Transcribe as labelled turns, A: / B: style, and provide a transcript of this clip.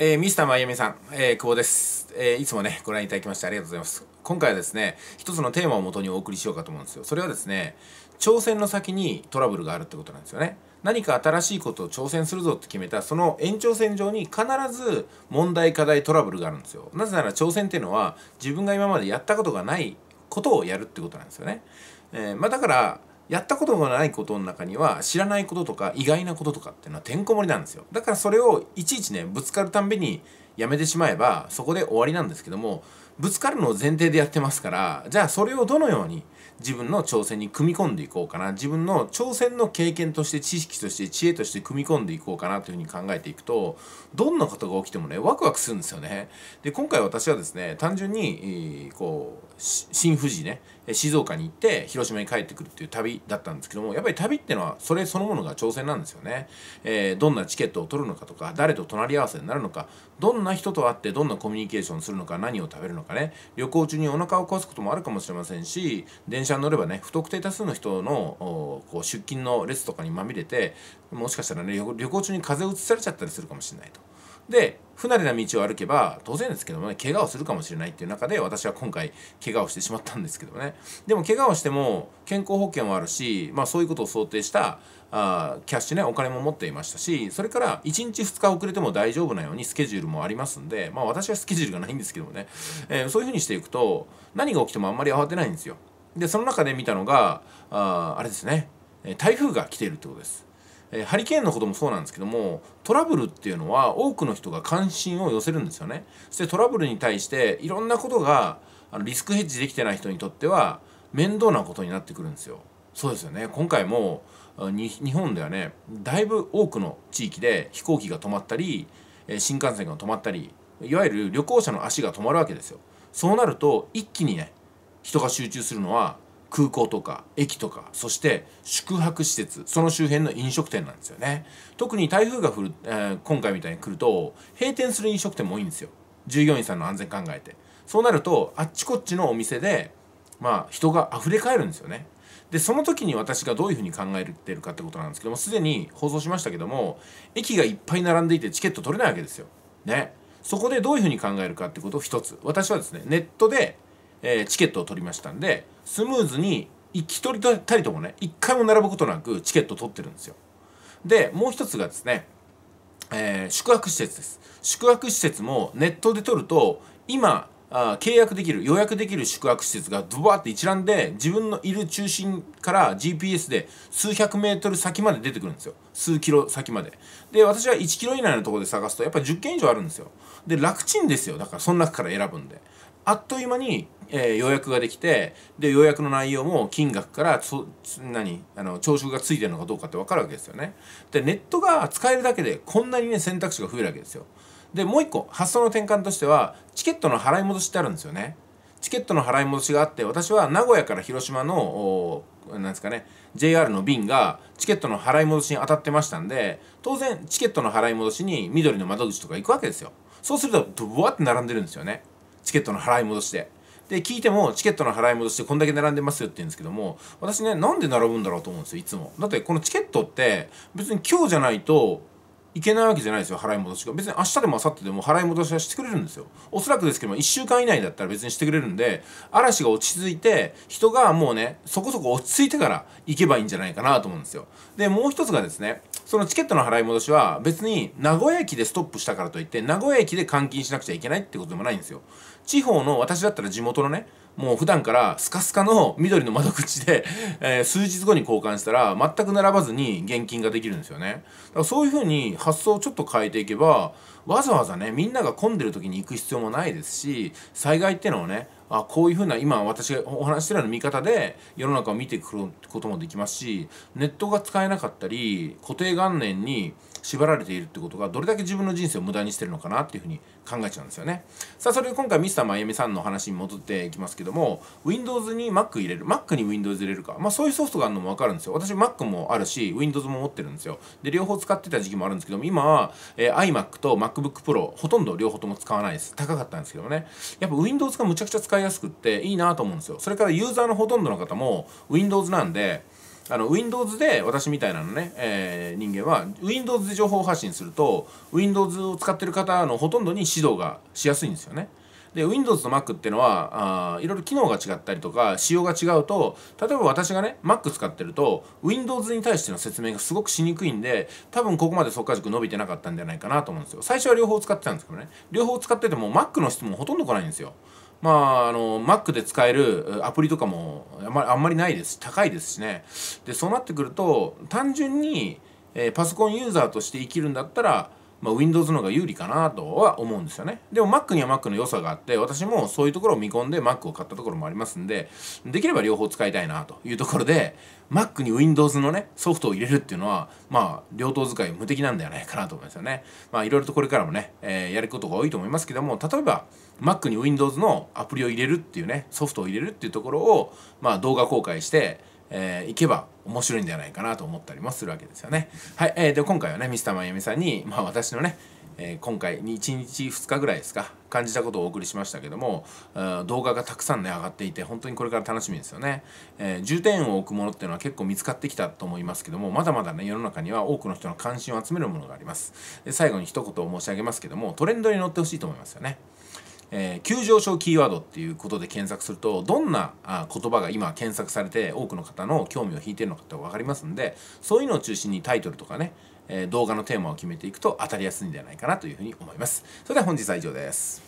A: えー、ミスターマイアミさん、えー、久保です、えー、いつもね、ご覧いただきましてありがとうございます。今回はですね、一つのテーマをもとにお送りしようかと思うんですよ。それはですね、挑戦の先にトラブルがあるってことなんですよね。何か新しいことを挑戦するぞって決めた、その延長線上に必ず問題、課題、トラブルがあるんですよ。なぜなら挑戦っていうのは、自分が今までやったことがないことをやるってことなんですよね。えー、まあだから、やったことがないことの中には知らないこととか意外なこととかっていうのはてんこ盛りなんですよだからそれをいちいちねぶつかるたんびにやめてしまえばそこで終わりなんですけどもぶつかるのを前提でやってますからじゃあそれをどのように自分の挑戦に組み込んでいこうかな自分の挑戦の経験として知識として知恵として組み込んでいこうかなというふうに考えていくとどんなことが起きてもねワクワクするんですよね。で今回私はですね単純にこう新富士ね静岡に行って広島に帰ってくるっていう旅だったんですけどもやっぱり旅ってのはそれそのものが挑戦なんですよね、えー、どんなチケットを取るのかとか誰と隣り合わせになるのかどんな人と会ってどんなコミュニケーションするのか何を食べるのかね旅行中にお腹を壊すこともあるかもしれませんし電車に乗ればね不特定多数の人のこう出勤の列とかにまみれてもしかしたらね旅行中に風邪をうつされちゃったりするかもしれないと。で不慣れな道を歩けば当然ですけどもね怪我をするかもしれないっていう中で私は今回怪我をしてしまったんですけどもねでも怪我をしても健康保険はあるし、まあ、そういうことを想定したあキャッシュねお金も持っていましたしそれから1日2日遅れても大丈夫なようにスケジュールもありますんでまあ私はスケジュールがないんですけどもね、えー、そういうふうにしていくと何が起きてもあんまり慌てないんですよでその中で見たのがああれですね台風が来ているってことですえー、ハリケーンのこともそうなんですけどもトラブルっていうのは多くの人が関心を寄せるんですよね。そしてトラブルに対していろんなことがあのリスクヘッジできてない人にとっては面倒なことになってくるんですよ。そうですよね今回も日本ではねだいぶ多くの地域で飛行機が止まったり新幹線が止まったりいわゆる旅行者の足が止まるわけですよ。そうなると一気にね人が集中するのは空港とか駅とかそして宿泊施設その周辺の飲食店なんですよね特に台風が降る、えー、今回みたいに来ると閉店する飲食店も多いんですよ従業員さんの安全考えてそうなるとあっちこっちのお店でまあ人が溢れかえるんですよねでその時に私がどういうふうに考えてるかってことなんですけどもすでに放送しましたけども駅がいっぱい並んでいてチケット取れないわけですよねそこでどういうふうに考えるかってことを一つ私はですねネットでえー、チケットを取りましたんでスムーズにき取りたりともね一回も並ぶことなくチケット取ってるんですよでもう一つがですね、えー、宿泊施設です宿泊施設もネットで取ると今あ契約できる予約できる宿泊施設がドバーって一覧で自分のいる中心から GPS で数百メートル先まで出てくるんですよ数キロ先までで私は1キロ以内のところで探すとやっぱり10件以上あるんですよで楽ちんですよだからその中から選ぶんであっという間にえー、予約ができてで予約の内容も金額からつ何あの朝食がついてるのかどうかって分かるわけですよね。でネットが使えるだけでこんなにね選択肢が増えるわけですよ。でもう一個発想の転換としてはチケットの払い戻しってあるんですよね。チケットの払い戻しがあって私は名古屋から広島のなんですかね JR の便がチケットの払い戻しに当たってましたんで当然チケットの払い戻しに緑の窓口とか行くわけですよそうするとドわワって並んでるんですよねチケットの払い戻しでで聞いてもチケットの払い戻しでこんだけ並んでますよって言うんですけども私ねなんで並ぶんだろうと思うんですよいつもだってこのチケットって別に今日じゃないといけないわけじゃないですよ払い戻しが別に明日でも明後日でも払い戻しはしてくれるんですよおそらくですけども1週間以内だったら別にしてくれるんで嵐が落ち着いて人がもうねそこそこ落ち着いてから行けばいいんじゃないかなと思うんですよでもう一つがですねそのチケットの払い戻しは別に名古屋駅でストップしたからといって名古屋駅で換金しなくちゃいけないってことでもないんですよ地方の私だったら地元のねもう普段からスカスカの緑の窓口で、えー、数日後に交換したら全く並ばずに現金ができるんですよねだからそういう風に発想をちょっと変えていけばわざわざねみんなが混んでる時に行く必要もないですし災害ってのをねあこういうふうな今私がお話してるような見方で世の中を見てくることもできますしネットが使えなかったり固定元念に縛られているってことがどれだけ自分の人生を無駄にしてるのかなっていうふうに考えちゃうんですよねさあそれで今回ミスターまゆみさんの話に戻っていきますけども Windows に Mac 入れる Mac に Windows 入れるかまあそういうソフトがあるのも分かるんですよ私 Mac もあるし Windows も持ってるんですよで両方使ってた時期もあるんですけども今は、えー、iMac と MacBook Pro ほとんど両方とも使わないです高かったんですけどもねやっぱ Windows がむちゃくちゃ使使いやすくっていいなと思うんですよそれからユーザーのほとんどの方も Windows なんであの Windows で私みたいなのね、えー、人間は Windows で情報発信すると Windows を使ってる方のほとんどに指導がしやすいんですよね。で Windows と Mac っていうのはあいろいろ機能が違ったりとか仕様が違うと例えば私がね Mac 使ってると Windows に対しての説明がすごくしにくいんで多分ここまで速化塾伸びてなかったんじゃないかなと思うんですよ最初は両方使ってたんですけどね両方使ってても Mac の質問ほとんど来ないんですよまあ、あの、Mac で使えるアプリとかもあんまりんまりないです。高いですしね。で、そうなってくると、単純に、えー、パソコンユーザーとして生きるんだったら、まあ、Windows の方が有利かなとは思うんですよね。でも Mac には Mac の良さがあって、私もそういうところを見込んで Mac を買ったところもありますんで、できれば両方使いたいなというところで、Mac に Windows のね、ソフトを入れるっていうのは、まあ、両党使い無敵なんではないかなと思いますよね。まあ、いろいろとこれからもね、えー、やることが多いと思いますけども、例えば、Mac に Windows のアプリを入れるっていうね、ソフトを入れるっていうところを、まあ、動画公開して、えー、けば面白いんじゃないかなと思ったりもするわけですよね。はい、えー、で今回はねミスターまゆみさんに、まあ、私のね、えー、今回に1日2日ぐらいですか感じたことをお送りしましたけども、え動画がたくさんね上がっていて本当にこれから楽しみですよね、えー、重点を置くものっていうのは結構見つかってきたと思いますけどもまだまだね世の中には多くの人の関心を集めるものがありますで最後に一言申し上げますけどもトレンドに乗ってほしいと思いますよねえー、急上昇キーワードっていうことで検索するとどんなあ言葉が今検索されて多くの方の興味を引いてるのかって分かりますんでそういうのを中心にタイトルとかね、えー、動画のテーマを決めていくと当たりやすいんじゃないかなというふうに思います。それでは本日は以上です。